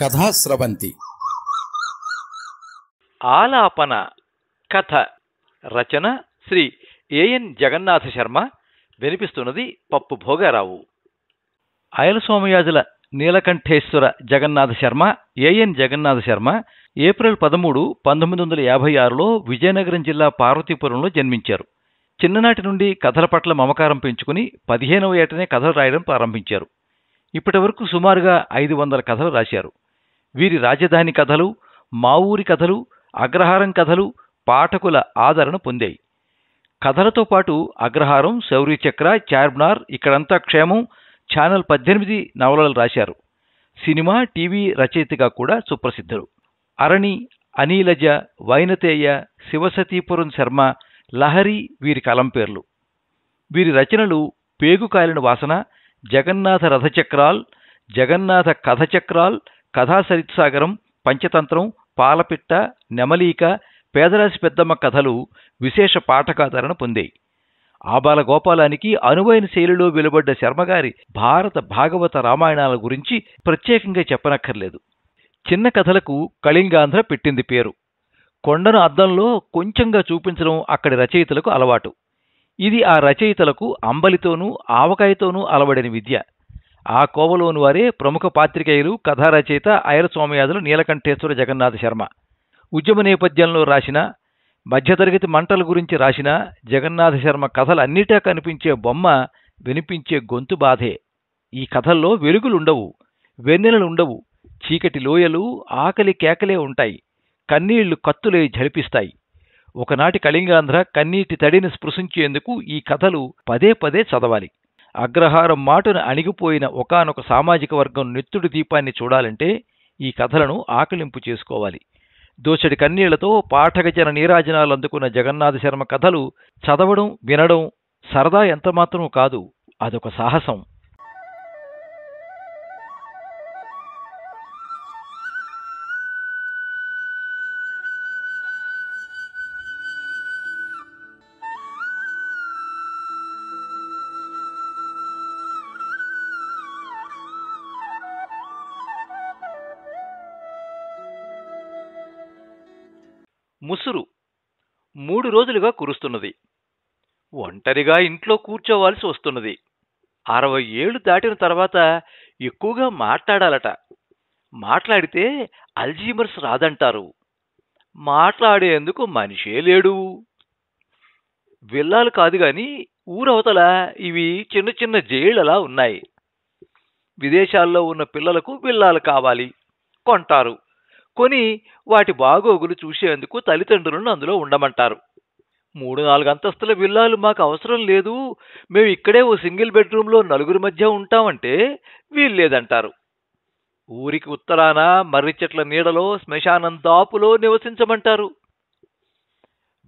కథాస్రవంతి ఆలాపన కథ రచన శ్రీ ఏఎన్ జగన్నాథ శర్మ వినిపిస్తున్నది పప్పు భోగారావు అయల నీలకంఠేశ్వర జగన్నాథ శర్మ ఏఎన్ జగన్నాథ శర్మ ఏప్రిల్ పదమూడు పంతొమ్మిది వందల యాభై ఆరులో విజయనగరం జిల్లా పార్వతీపురంలో జన్మించారు చిన్ననాటి నుండి కథల పట్ల మమకారం పెంచుకుని పదిహేనవ ఏటనే కథలు రాయడం ప్రారంభించారు ఇప్పటి వరకు సుమారుగా ఐదు వందల కథలు రాశారు వీరి రాజధాని కథలు మా ఊరి కథలు అగ్రహారం కథలు పాఠకుల ఆదరణ పొందాయి కథలతో పాటు అగ్రహారం చక్ర చార్మినార్ ఇక్కడంతా క్షేమం ఛానల్ పద్దెనిమిది నవలలు రాశారు సినిమా టీవీ రచయితగా కూడా సుప్రసిద్ధులు అరణి అనీలజ వైనతేయ శివసతీపురం శర్మ లహరి వీరి కలం పేర్లు వీరి రచనలు పేగుకాలిన వాసన జగన్నాథ రథచక్రాల్ జగన్నాథ కథచక్రాల్ కథాసరిత్సాగరం పంచతంత్రం పాలపిట్ట నెమలీక పేదరాశి పెద్దమ్మ కథలు విశేష పాఠకాదరణ పొందాయి ఆబాల గోపాలానికి అనువైన శైలిలో వెలువడ్డ శర్మగారి భారత భాగవత రామాయణాల గురించి ప్రత్యేకంగా చెప్పనక్కర్లేదు చిన్న కథలకు కళింగాంధ్ర పెట్టింది పేరు కొండను అద్దంలో కొంచెంగా చూపించడం అక్కడి రచయితలకు అలవాటు ఇది ఆ రచయితలకు అంబలితోనూ ఆవకాయతోనూ అలవడిన విద్య ఆ కోవలోని వారే ప్రముఖ పాత్రికేయులు కథారచయిత అయర స్వామియాదులు నీలకంఠేశ్వర జగన్నాథ శర్మ ఉద్యమ నేపథ్యంలో రాసిన మధ్యతరగతి మంటల గురించి రాసిన జగన్నాథ శర్మ కథలన్నిటా కనిపించే బొమ్మ వినిపించే గొంతు బాధే ఈ కథల్లో వెలుగులుండవు వెన్నెలలుండవు చీకటి లోయలు ఆకలి కేకలే ఉంటాయి కన్నీళ్లు కత్తులే జడిపిస్తాయి ఒకనాటి కళింగాంధ్ర కన్నీటి తడిని స్పృశించేందుకు ఈ కథలు పదే పదే చదవాలి అగ్రహారం మాటను అణిగిపోయిన ఒకనొక సామాజిక వర్గం నెత్తుడి దీపాన్ని చూడాలంటే ఈ కథలను ఆకలింపు చేసుకోవాలి దోచడి కన్నీళ్లతో పాఠకజన నీరాజనాలు అందుకున్న జగన్నాథ శర్మ కథలు చదవడం వినడం సరదా ఎంతమాత్రం కాదు అదొక సాహసం ముసురు మూడు రోజులుగా కురుస్తున్నది ఒంటరిగా ఇంట్లో కూర్చోవాల్సి వస్తున్నది అరవై ఏళ్ళు దాటిన తర్వాత ఎక్కువగా మాట్లాడాలట మాట్లాడితే అల్జీమర్స్ రాదంటారు మాట్లాడేందుకు మనిషే లేడు విల్లాలు కాదు కానీ ఊరవతల ఇవి చిన్న చిన్న జైళ్ళలా ఉన్నాయి విదేశాల్లో ఉన్న పిల్లలకు విల్లాలు కావాలి కొంటారు కొని వాటి బాగోగులు చూసేందుకు తల్లిదండ్రులను అందులో ఉండమంటారు మూడు నాలుగు అంతస్తుల విల్లాలు మాకు అవసరం లేదు మేము ఇక్కడే ఓ సింగిల్ బెడ్రూమ్లో నలుగురి మధ్య ఉంటామంటే వీల్లేదంటారు ఊరికి ఉత్తరాన మర్రి చెట్ల నీడలో శ్మశానం దాపులో నివసించమంటారు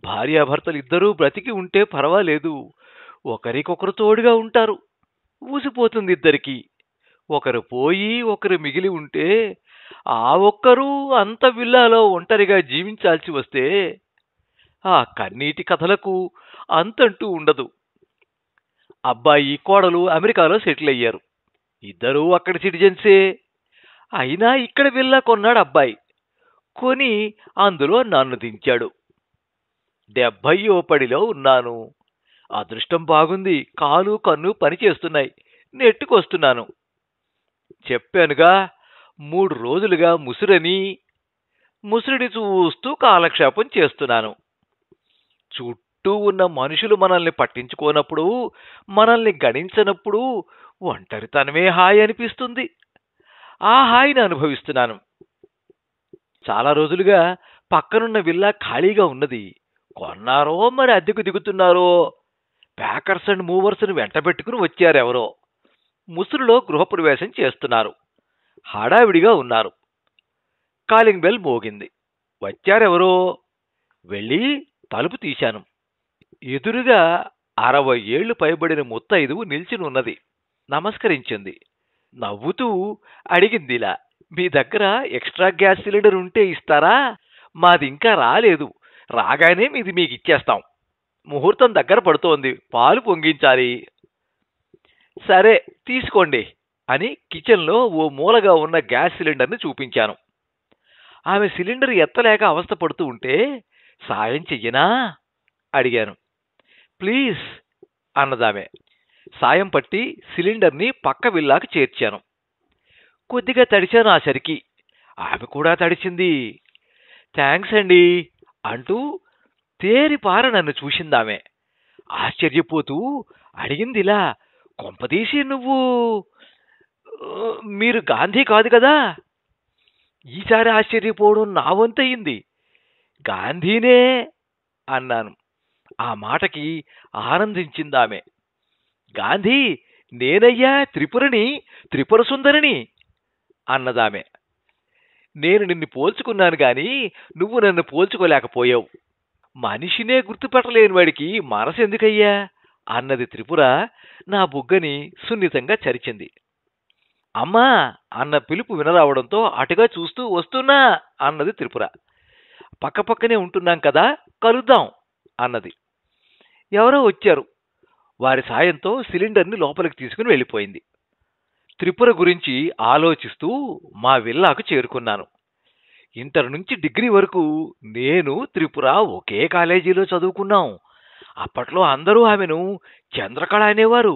భార్యాభర్తలు ఇద్దరూ బ్రతికి ఉంటే పర్వాలేదు ఒకరికొకరు తోడుగా ఉంటారు ఊసిపోతుంది ఇద్దరికీ ఒకరు పోయి ఒకరు మిగిలి ఉంటే ఆ ఒక్కరూ అంత విల్లాలో ఒంటరిగా జీవించాల్సి వస్తే ఆ కన్నీటి కథలకు అంతంటూ ఉండదు అబ్బాయి కోడలు అమెరికాలో సెటిల్ అయ్యారు ఇద్దరూ అక్కడి సిటిజన్సే అయినా ఇక్కడ విల్లా కొన్నాడు అబ్బాయి కొని అందులో నన్ను దించాడు డెబ్భై పడిలో ఉన్నాను అదృష్టం బాగుంది కాలు కన్ను పనిచేస్తున్నాయి నెట్టుకొస్తున్నాను చెప్పానుగా మూడు రోజులుగా ముసురని ముసురుని చూస్తూ కాలక్షేపం చేస్తున్నాను చుట్టూ ఉన్న మనుషులు మనల్ని పట్టించుకోనప్పుడు మనల్ని గణించినప్పుడు ఒంటరితనమే హాయి అనిపిస్తుంది ఆ హాయిని అనుభవిస్తున్నాను చాలా రోజులుగా పక్కనున్న విల్లా ఖాళీగా ఉన్నది కొన్నారో మరి అద్దెకు దిగుతున్నారో ప్యాకర్స్ అండ్ మూవర్స్ను వెంటబెట్టుకుని వచ్చారెవరో ముసురులో గృహప్రవేశం చేస్తున్నారు హడావిడిగా ఉన్నారు కాలింగ్ బెల్ మోగింది వచ్చారెవరో వెళ్ళి తలుపు తీశాను ఎదురుగా అరవై ఏళ్లు పైబడిన ముత్తైదువు నిల్చుని నమస్కరించింది నవ్వుతూ అడిగిందిలా మీ దగ్గర ఎక్స్ట్రా గ్యాస్ సిలిండర్ ఉంటే ఇస్తారా మాది ఇంకా రాలేదు రాగానే మీది మీకు ఇచ్చేస్తాం ముహూర్తం దగ్గర పడుతోంది పాలు పొంగించాలి సరే తీసుకోండి అని కిచెన్లో ఓ మూలగా ఉన్న గ్యాస్ సిలిండర్ని చూపించాను ఆమె సిలిండర్ ఎత్తలేక అవస్థపడుతూ ఉంటే సాయం చెయ్యనా అడిగాను ప్లీజ్ అన్నదామె సాయం పట్టి సిలిండర్ని పక్క విల్లాకి చేర్చాను కొద్దిగా తడిచాను ఆ సరికి ఆమె కూడా తడిచింది థ్యాంక్స్ అండి అంటూ తేరిపార నన్ను చూసిందామె ఆశ్చర్యపోతూ అడిగిందిలా కొంపదీసి నువ్వు మీరు గాంధీ కాదు కదా ఈసారి ఆశ్చర్యపోవడం నా వంతయింది గాంధీనే అన్నాను ఆ మాటకి ఆనందించిందామె గాంధీ నేనయ్యా త్రిపురని త్రిపుర సుందరిని అన్నదామె నేను నిన్ను పోల్చుకున్నాను గాని నువ్వు నన్ను పోల్చుకోలేకపోయావు మనిషినే గుర్తుపెట్టలేని వాడికి మనసు ఎందుకయ్యా అన్నది త్రిపుర నా బుగ్గని సున్నితంగా చరిచింది అమ్మా అన్న పిలుపు వినరావడంతో అటుగా చూస్తూ వస్తున్నా అన్నది త్రిపుర పక్కపక్కనే ఉంటున్నాం కదా కలుద్దాం అన్నది ఎవరో వచ్చారు వారి సాయంతో సిలిండర్ని లోపలికి తీసుకుని వెళ్ళిపోయింది త్రిపుర గురించి ఆలోచిస్తూ మా విల్లాకు చేరుకున్నాను ఇంటర్ నుంచి డిగ్రీ వరకు నేను త్రిపుర ఒకే కాలేజీలో చదువుకున్నాం అప్పట్లో అందరూ ఆమెను చంద్రకళ అనేవారు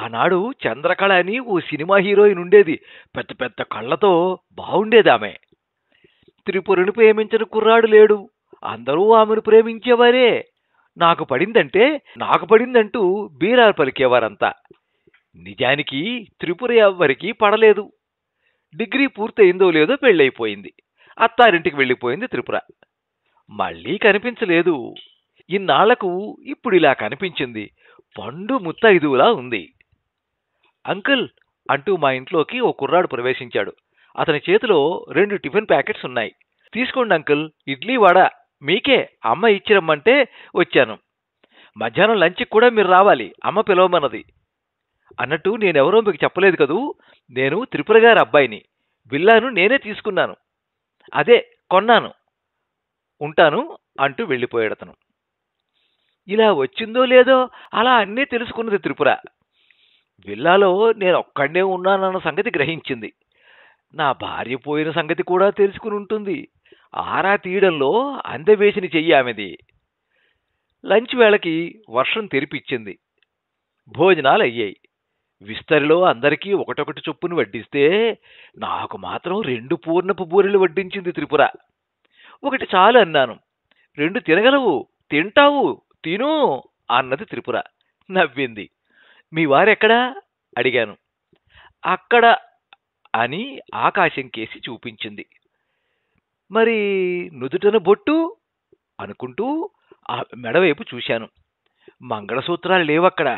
ఆనాడు చంద్రకళ అని ఓ సినిమా హీరోయిన్ ఉండేది పెద్ద పెద్ద కళ్ళతో బాగుండేది ఆమె త్రిపురను ప్రేమించిన కుర్రాడు లేడు అందరూ ఆమెను ప్రేమించేవారే నాకు పడిందంటే నాకు పడిందంటూ బీరారు పలికేవారంతా నిజానికి త్రిపుర ఎవ్వరికీ పడలేదు డిగ్రీ పూర్తయిందో లేదో పెళ్ళైపోయింది అత్తారింటికి వెళ్ళిపోయింది త్రిపుర మళ్ళీ కనిపించలేదు ఇన్నాళ్లకు ఇప్పుడు ఇలా కనిపించింది పండు ముత్తైదువులా ఉంది అంకుల్ అంటూ మా ఇంట్లోకి ఓ కుర్రాడు ప్రవేశించాడు అతని చేతిలో రెండు టిఫిన్ ప్యాకెట్స్ ఉన్నాయి తీసుకోండి అంకుల్ ఇడ్లీ వడ మీకే అమ్మ ఇచ్చిరమ్మంటే వచ్చాను మధ్యాహ్నం లంచ్కి కూడా మీరు రావాలి అమ్మ పిలవమన్నది అన్నట్టు నేనెవరో మీకు చెప్పలేదు కదూ నేను త్రిపుర గారి అబ్బాయిని బిల్లాను నేనే తీసుకున్నాను అదే కొన్నాను ఉంటాను అంటూ వెళ్ళిపోయాడు అతను ఇలా వచ్చిందో లేదో అలా అన్నీ తెలుసుకున్నది త్రిపుర విల్లాలో నేను ఒక్కడే ఉన్నానన్న సంగతి గ్రహించింది నా భార్య పోయిన సంగతి కూడా తెలుసుకుని ఉంటుంది ఆరా తీయడంలో అందవేసిన చెయ్యి ఆమెది లంచ్ వేళకి వర్షం తెరిపిచ్చింది భోజనాలు అయ్యాయి విస్తరిలో అందరికీ ఒకటొకటి చొప్పును వడ్డిస్తే నాకు మాత్రం రెండు పూర్ణపు బూరెలు వడ్డించింది త్రిపుర ఒకటి చాలు అన్నాను రెండు తినగలవు తింటావు తిను అన్నది త్రిపుర నవ్వింది మీ వారెక్కడా అడిగాను అక్కడ అని ఆకాశం కేసి చూపించింది మరి నుదుటన బొట్టు అనుకుంటూ ఆ మెడవైపు చూశాను మంగళసూత్రాలు లేవక్కడ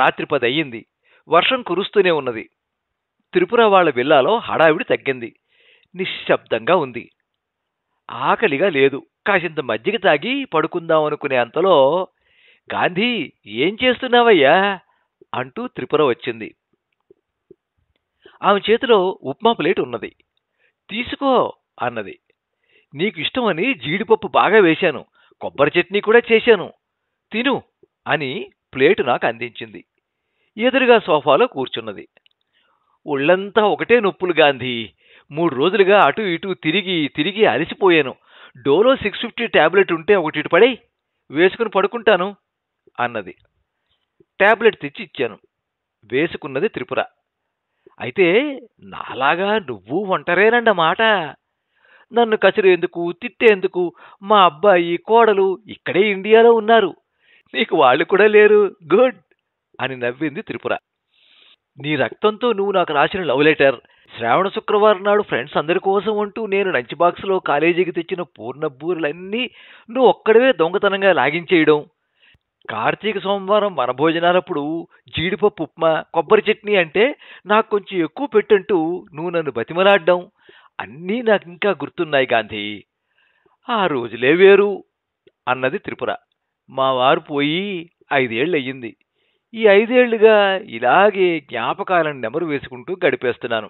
రాత్రి పది అయ్యింది వర్షం కురుస్తూనే ఉన్నది త్రిపుర వాళ్ళ విల్లాలో హడావిడి తగ్గింది నిశ్శబ్దంగా ఉంది ఆకలిగా లేదు కాసింత మజ్జిగ తాగి పడుకుందాం అనుకునే అంతలో గాంధీ ఏం చేస్తున్నావయ్యా అంటూ త్రిపుర వచ్చింది ఆమె చేతిలో ఉప్మా ప్లేట్ ఉన్నది తీసుకో అన్నది నీకు ఇష్టమని జీడిపప్పు బాగా వేశాను కొబ్బరి చట్నీ కూడా చేశాను తిను అని ప్లేటు నాకు అందించింది ఎదురుగా సోఫాలో కూర్చున్నది ఒళ్ళంతా ఒకటే నొప్పులు గాంధీ మూడు రోజులుగా అటు ఇటు తిరిగి తిరిగి అలసిపోయాను డోలో సిక్స్ ఫిఫ్టీ ట్యాబ్లెట్ ఉంటే ఒకటి పడే వేసుకుని పడుకుంటాను అన్నది ట్యాబ్లెట్ తెచ్చి ఇచ్చాను వేసుకున్నది త్రిపుర అయితే నాలాగా నువ్వు ఒంటరేనండి మాట నన్ను కసిరేందుకు తిట్టేందుకు మా అబ్బాయి కోడలు ఇక్కడే ఇండియాలో ఉన్నారు నీకు వాళ్ళు కూడా లేరు గుడ్ అని నవ్వింది త్రిపుర నీ రక్తంతో నువ్వు నాకు రాసిన లవ్ లెటర్ శ్రావణ శుక్రవారం నాడు ఫ్రెండ్స్ అందరి కోసం అంటూ నేను లంచ్ బాక్స్లో కాలేజీకి తెచ్చిన పూర్ణబూరులన్నీ నువ్వు ఒక్కడవే దొంగతనంగా లాగించేయడం కార్తీక సోమవారం మన భోజనాలప్పుడు జీడిపప్పు ఉప్మా కొబ్బరి చట్నీ అంటే నాకు కొంచెం ఎక్కువ పెట్టంటూ నువ్వు నన్ను బతిమలాడ్డం అన్నీ నాకు ఇంకా గుర్తున్నాయి గాంధీ ఆ రోజులే వేరు అన్నది త్రిపుర మా వారు పోయి ఐదేళ్ళు అయ్యింది ఈ ఐదేళ్లుగా ఇలాగే జ్ఞాపకాలను నెమరు వేసుకుంటూ గడిపేస్తున్నాను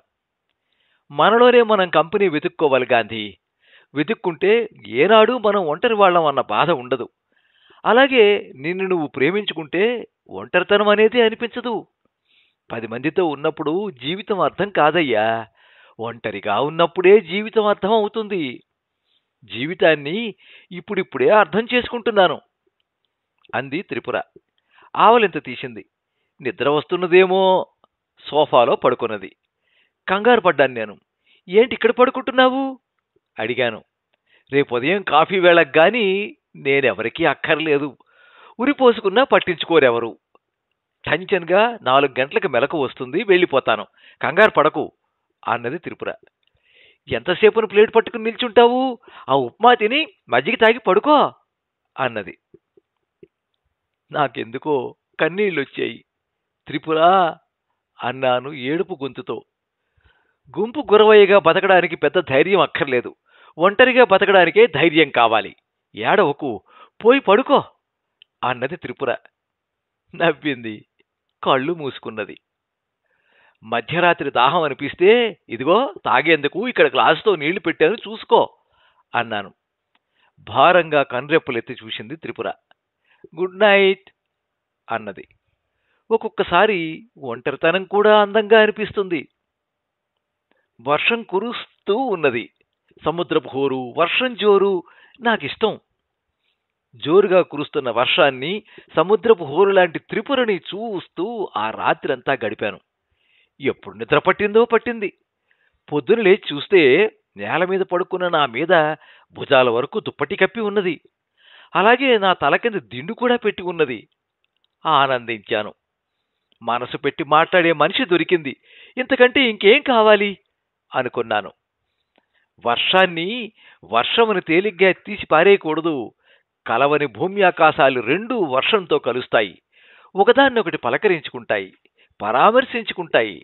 మనలోనే మనం కంపెనీ వెతుక్కోవాలి గాంధీ వెతుక్కుంటే ఏనాడు మనం ఒంటరి వాళ్ళం అన్న బాధ ఉండదు అలాగే నిన్ను నువ్వు ప్రేమించుకుంటే ఒంటరితనం అనేది అనిపించదు పది మందితో ఉన్నప్పుడు జీవితం అర్థం కాదయ్యా ఒంటరిగా ఉన్నప్పుడే జీవితం అర్థం అవుతుంది జీవితాన్ని ఇప్పుడిప్పుడే అర్థం చేసుకుంటున్నాను అంది త్రిపుర ఆవలింత తీసింది నిద్ర వస్తున్నదేమో సోఫాలో పడుకున్నది కంగారు పడ్డాను నేను ఏంటి ఇక్కడ పడుకుంటున్నావు అడిగాను రేపు ఉదయం కాఫీ వేళకు కానీ నేనెవరికీ అక్కర్లేదు ఉరిపోసుకున్నా పట్టించుకోరెవరు టంచన్గా నాలుగు గంటలకు మెలకు వస్తుంది వెళ్ళిపోతాను కంగారు పడకు అన్నది త్రిపుర ఎంతసేపును ప్లేట్ పట్టుకుని నిల్చుంటావు ఆ ఉప్మా తిని మజ్జిగ తాగి పడుకో అన్నది నాకెందుకో కన్నీళ్ళొచ్చాయి త్రిపుర అన్నాను ఏడుపు గొంతుతో గుంపు గురవయ్యగా బతకడానికి పెద్ద ధైర్యం అక్కర్లేదు ఒంటరిగా బతకడానికే ధైర్యం కావాలి ఏడవకు పోయి పడుకో అన్నది త్రిపుర నవ్వింది కళ్ళు మూసుకున్నది మధ్యరాత్రి దాహం అనిపిస్తే ఇదిగో తాగేందుకు ఇక్కడ గ్లాసుతో నీళ్లు పెట్టాను చూసుకో అన్నాను భారంగా కన్రెప్పలెత్తి చూసింది త్రిపుర గుడ్ నైట్ అన్నది ఒక్కొక్కసారి ఒంటరితనం కూడా అందంగా అనిపిస్తుంది వర్షం కురుస్తూ ఉన్నది సముద్రపు హోరు వర్షం జోరు నాకిష్టం జోరుగా కురుస్తున్న వర్షాన్ని సముద్రపు హోరు లాంటి త్రిపురని చూస్తూ ఆ రాత్రంతా గడిపాను ఎప్పుడు నిద్ర పట్టిందో పట్టింది పొద్దున లేచి చూస్తే నేల మీద పడుకున్న నా మీద భుజాల వరకు దుప్పటి కప్పి ఉన్నది అలాగే నా తల కింద దిండు కూడా పెట్టి ఉన్నది ఆనందించాను మనసు పెట్టి మాట్లాడే మనిషి దొరికింది ఇంతకంటే ఇంకేం కావాలి అనుకున్నాను వర్షాన్ని వర్షమును తేలిగ్గా తీసి పారేయకూడదు కలవని భూమి ఆకాశాలు రెండూ వర్షంతో కలుస్తాయి ఒకదాన్నొకటి పలకరించుకుంటాయి పరామర్శించుకుంటాయి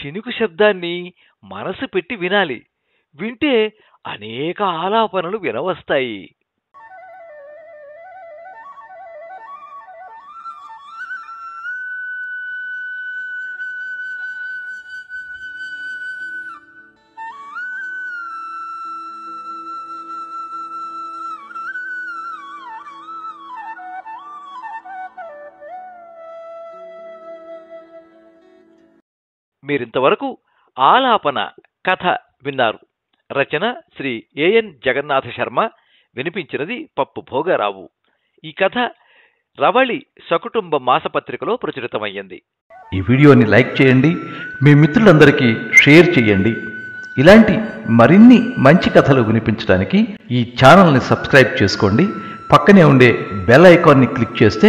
చినుకు శబ్దాన్ని మనసు పెట్టి వినాలి వింటే అనేక ఆలాపనలు వినవస్తాయి మీరింతవరకు ఆలాపన కథ విన్నారు రచన శ్రీ ఏఎన్ జగన్నాథ శర్మ వినిపించినది పప్పు భోగరావు ఈ కథ రవళి సకుటుంబ మాసపత్రికలో ప్రచురితమయ్యింది ఈ వీడియోని లైక్ చేయండి మీ మిత్రులందరికీ షేర్ చేయండి ఇలాంటి మరిన్ని మంచి కథలు వినిపించడానికి ఈ ఛానల్ని సబ్స్క్రైబ్ చేసుకోండి పక్కనే ఉండే బెల్ ఐకాన్ని క్లిక్ చేస్తే